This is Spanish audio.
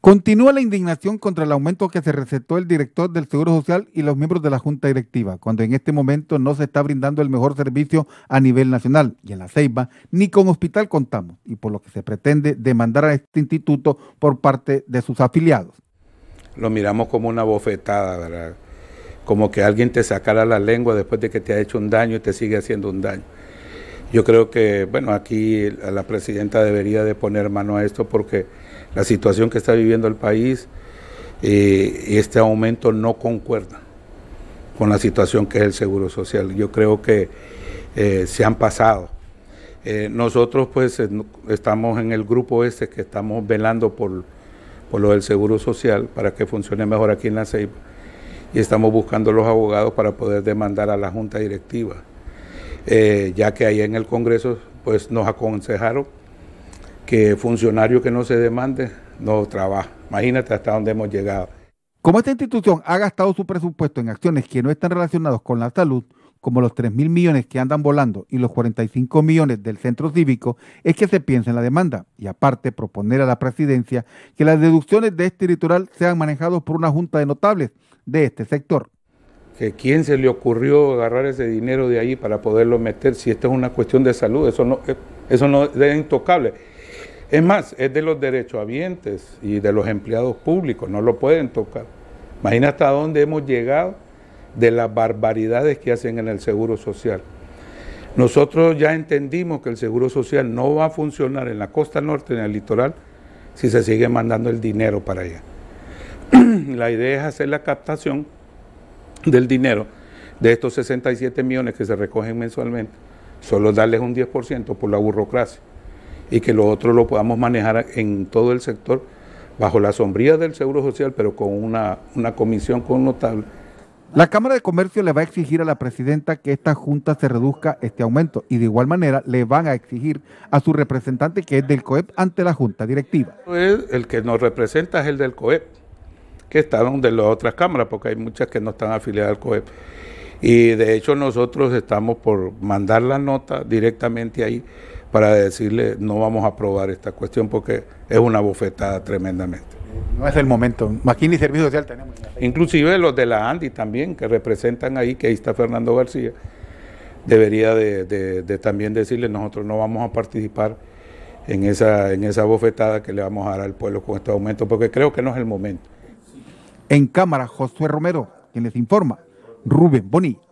Continúa la indignación contra el aumento que se recetó el director del Seguro Social y los miembros de la Junta Directiva, cuando en este momento no se está brindando el mejor servicio a nivel nacional y en la Ceiba ni con hospital contamos, y por lo que se pretende demandar a este instituto por parte de sus afiliados. Lo miramos como una bofetada, ¿verdad? Como que alguien te sacara la lengua después de que te ha hecho un daño y te sigue haciendo un daño. Yo creo que, bueno, aquí la presidenta debería de poner mano a esto porque la situación que está viviendo el país, y eh, este aumento no concuerda con la situación que es el Seguro Social. Yo creo que eh, se han pasado. Eh, nosotros pues estamos en el grupo este que estamos velando por, por lo del Seguro Social para que funcione mejor aquí en la CEIPA y estamos buscando los abogados para poder demandar a la Junta Directiva. Eh, ya que ahí en el Congreso pues nos aconsejaron que funcionario que no se demande no trabaja. Imagínate hasta dónde hemos llegado. Como esta institución ha gastado su presupuesto en acciones que no están relacionadas con la salud, como los 3 mil millones que andan volando y los 45 millones del centro cívico, es que se piensa en la demanda y aparte proponer a la presidencia que las deducciones de este litoral sean manejados por una junta de notables de este sector que quién se le ocurrió agarrar ese dinero de ahí para poderlo meter, si esto es una cuestión de salud, eso no, eh, eso no es intocable. Es más, es de los derechohabientes y de los empleados públicos, no lo pueden tocar. Imagina hasta dónde hemos llegado de las barbaridades que hacen en el Seguro Social. Nosotros ya entendimos que el Seguro Social no va a funcionar en la costa norte, en el litoral, si se sigue mandando el dinero para allá. la idea es hacer la captación del dinero, de estos 67 millones que se recogen mensualmente, solo darles un 10% por la burocracia y que los otros lo podamos manejar en todo el sector bajo la sombría del Seguro Social, pero con una, una comisión notable. La Cámara de Comercio le va a exigir a la presidenta que esta junta se reduzca este aumento y de igual manera le van a exigir a su representante que es del COEP ante la junta directiva. El que nos representa es el del COEP que estaban de las otras cámaras, porque hay muchas que no están afiliadas al COEP. Y de hecho nosotros estamos por mandar la nota directamente ahí para decirle no vamos a aprobar esta cuestión porque es una bofetada tremendamente. No es el momento. Maquini y Servicio Social tenemos. Inclusive los de la ANDI también, que representan ahí, que ahí está Fernando García, debería de, también decirle nosotros no vamos a participar en esa, en esa bofetada que le vamos a dar al pueblo con este aumento, porque creo que no es el momento. En cámara, Josué Romero, quien les informa, Rubén Boni.